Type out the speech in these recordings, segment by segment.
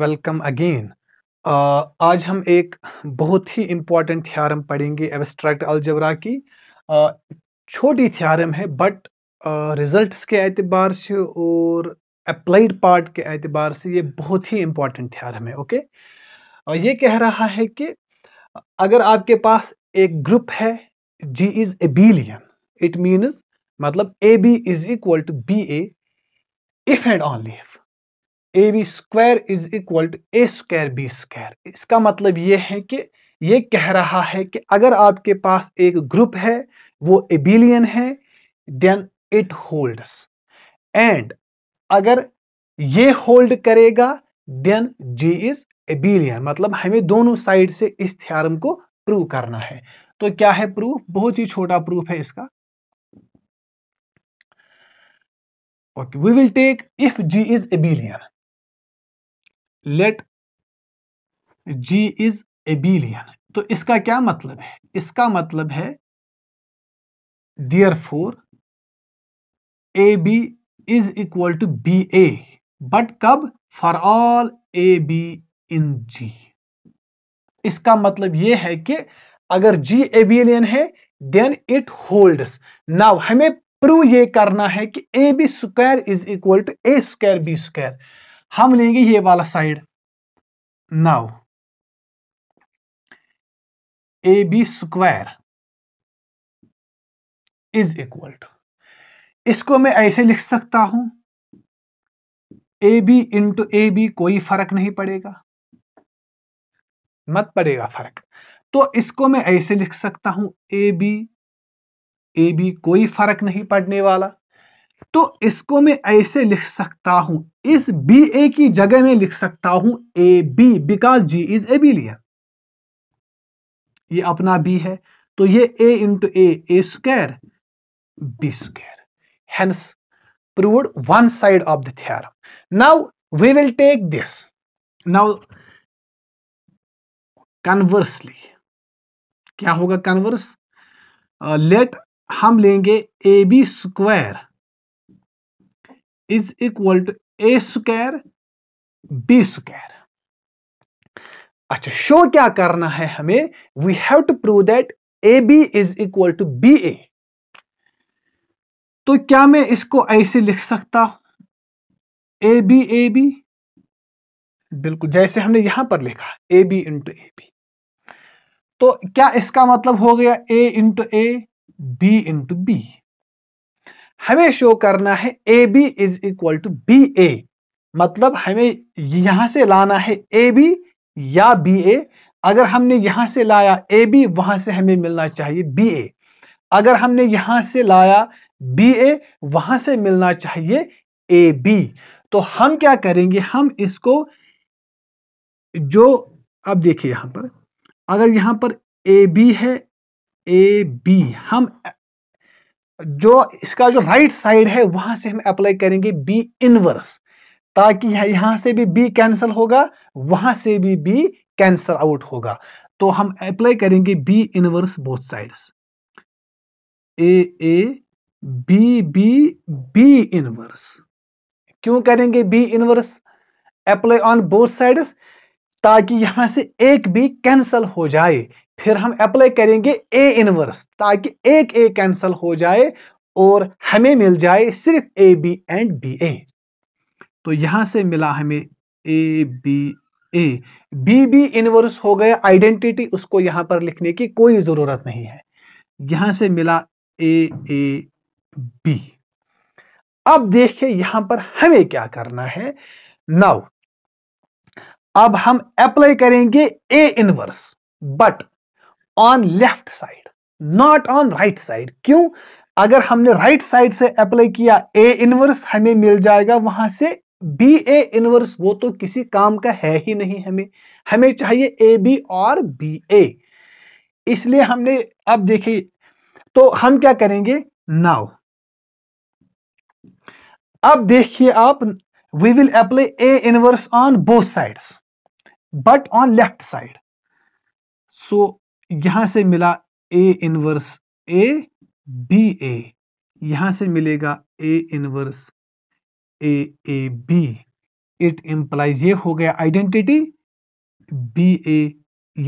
Welcome again uh, आज हम एक बहुत ही इम्पॉर्टेंट थ्योरम पढ़ेंगे एबस्ट्रैक्ट अलजबरा की uh, छोटी थ्योरम है बट रिजल्ट्स uh, के एतबार से और अप्लाइड पार्ट के एतबार से ये बहुत ही इम्पॉर्टेंट थ्योरम है ओके okay? uh, ये कह रहा है कि अगर आपके पास एक ग्रुप है G is abelian it means मतलब A B is equal to B A if and only if A B square is equal to A square B square इसका मतलब ये है कि ये कह रहा है कि अगर आपके पास एक ग्रुप है वो एबिलियन है देन इट होल्ड्स एंड अगर ये होल्ड करेगा देन जी इज एबिलियन मतलब हमें दोनों साइड से इस थ्योरम को प्रूव करना है तो क्या है प्रूफ बहुत ही छोटा प्रूफ है इसका okay we will take if G is abelian let G is abelian तो इसका क्या मतलब है इसका मतलब है there for A B is equal to B A but कब for all A B in G इसका मतलब यह है कि अगर जी एबिलियन है देन इट होल्ड्स नाउ हमें प्रूव ये करना है कि A B square is equal to A square B square हम लेंगे ये वाला side now A B square is equal to इसको मैं ऐसे लिख सकता हूं A B into A B कोई फर्क नहीं पड़ेगा मत पड़ेगा फर्क तो इसको मैं ऐसे लिख सकता हूं ए बी ए बी कोई फर्क नहीं पड़ने वाला तो इसको मैं ऐसे लिख सकता हूं इस बी ए की जगह में लिख सकता हूं A B because G is A B लिया ये अपना बी है तो ये A into A A square B square hence proved one side of the theorem. Now we will take this. Now क्या होगा लेट Uh, हम लेंगे A B square is equal to A square B square अच्छा show क्या करना है हमें we have to prove that A B is equal to B A तो क्या मैं इसको ऐसे लिख सकता हूं ए बी ए बी बिल्कुल जैसे हमने यहां पर लिखा A B into A B तो क्या इसका मतलब हो गया A into A B into B हमें शो करना है A B is equal to B A मतलब हमें यहां से लाना है ए बी या बी ए अगर हमने यहां से लाया ए बी वहां से हमें मिलना चाहिए बी ए अगर हमने यहां से लाया बी ए वहां से मिलना चाहिए ए बी तो हम क्या करेंगे हम इसको जो अब देखिए यहाँ पर अगर यहाँ पर ए बी है ए बी हम जो इसका जो राइट साइड है वहां से हम अप्लाई करेंगे बी इनवर्स ताकि यहां से भी बी कैंसिल होगा वहां से भी बी कैंसिल आउट होगा तो हम अप्लाई करेंगे B inverse both sides A A B B B inverse क्यों करेंगे B inverse apply on both sides ताकि यहां से एक भी कैंसिल हो जाए फिर हम अप्लाई करेंगे ए इनवर्स ताकि एक ए कैंसिल हो जाए और हमें मिल जाए सिर्फ A B and B A तो यहां से मिला हमें A B A B B inverse हो गया आइडेंटिटी उसको यहां पर लिखने की कोई ज़रूरत नहीं है यहां से मिला ए ए बी अब देखिए यहां पर हमें क्या करना है नाउ अब हम अप्लाई करेंगे A inverse but on left side not on right side क्यों अगर हमने राइट right साइड से अप्लाई किया ए इनवर्स हमें मिल जाएगा वहां से बी ए इनवर्स वो तो किसी काम का है ही नहीं हमें हमें चाहिए ए बी और बी ए इसलिए हमने अब देखिए तो हम क्या करेंगे नाउ अब देखिए आप we will apply A inverse on both sides but on left side so यहां से मिला ए इनवर्स ए बी ए यहां से मिलेगा A inverse A A B it implies ये हो गया आइडेंटिटी बी ए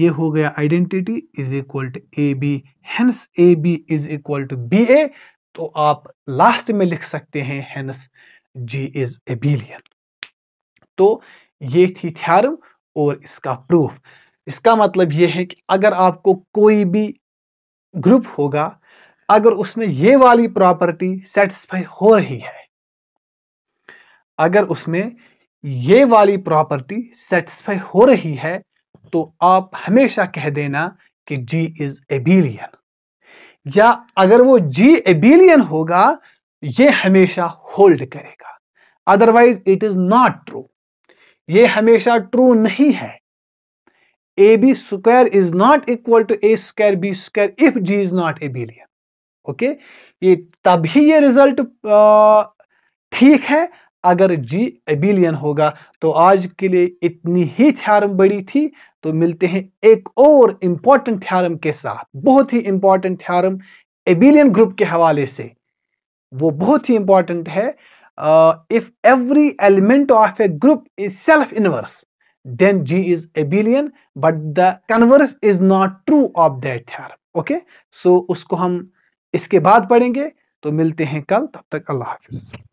ये हो गया identity is equal to A B hence A B is equal to B A तो आप लास्ट में लिख सकते हैं हेंस जी इज एबिलियन तो ये थी थ्योरम और इसका प्रूफ इसका मतलब ये है कि अगर आपको कोई भी ग्रुप होगा अगर उसमें ये वाली प्रॉपर्टी सेटिस्फाई हो रही है अगर उसमें ये वाली प्रॉपर्टी सेटिस्फाई हो रही है तो आप हमेशा कह देना कि जी इज एबिलियन या अगर वो जी एबिलियन होगा ये हमेशा होल्ड करेगा otherwise it is not true ये हमेशा ट्रू नहीं है A B square is not equal to A square B square if G is not abelian okay ये तभी ये रिजल्ट ठीक है अगर जी एबिलियन होगा तो आज के लिए इतनी ही थ्योरम बड़ी थी तो मिलते हैं एक और इंपॉर्टेंट थ्योरम के साथ बहुत ही इंपॉर्टेंट थ्योरम एबिलियन ग्रुप के हवाले से वो बहुत ही इंपॉर्टेंट है if every element of a group is self inverse then G is abelian but the converse is not true of that theorem. Okay, so usko hum iske baad padhenge to milte hain kal tab tak allah hafiz